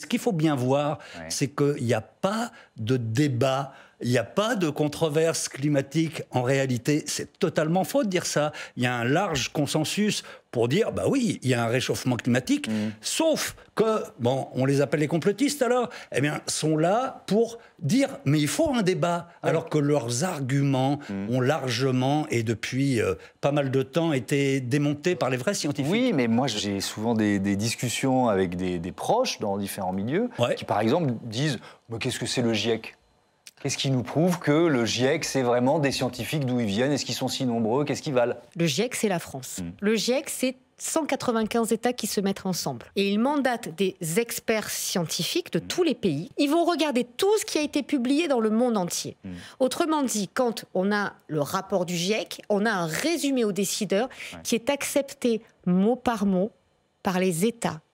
Ce qu'il faut bien voir, c'est qu'il n'y a pas de débat, il n'y a pas de controverse climatique. En réalité, c'est totalement faux de dire ça. Il y a un large consensus pour dire, bah oui, il y a un réchauffement climatique, mmh. sauf que, bon, on les appelle les complotistes alors, eh bien, sont là pour dire, mais il faut un débat, alors que leurs arguments mm. ont largement et depuis euh, pas mal de temps été démontés par les vrais scientifiques. Oui, mais moi j'ai souvent des, discussions avec des, proches dans différents milieux qui, par exemple, disent, mais qu'est-ce que c'est le GIEC Qu'est-ce qui nous prouve que le GIEC, c'est vraiment des scientifiques d'où ils viennent Est-ce qu'ils sont si nombreux Qu'est-ce qu'ils valent Le GIEC, c'est la France. Mm. Le GIEC, c'est 195 États qui se mettent ensemble. Et ils mandatent des experts scientifiques de mm. tous les pays. Ils vont regarder tout ce qui a été publié dans le monde entier. Mm. Autrement dit, quand on a le rapport du GIEC, on a un résumé aux décideurs qui est accepté mot par mot par les États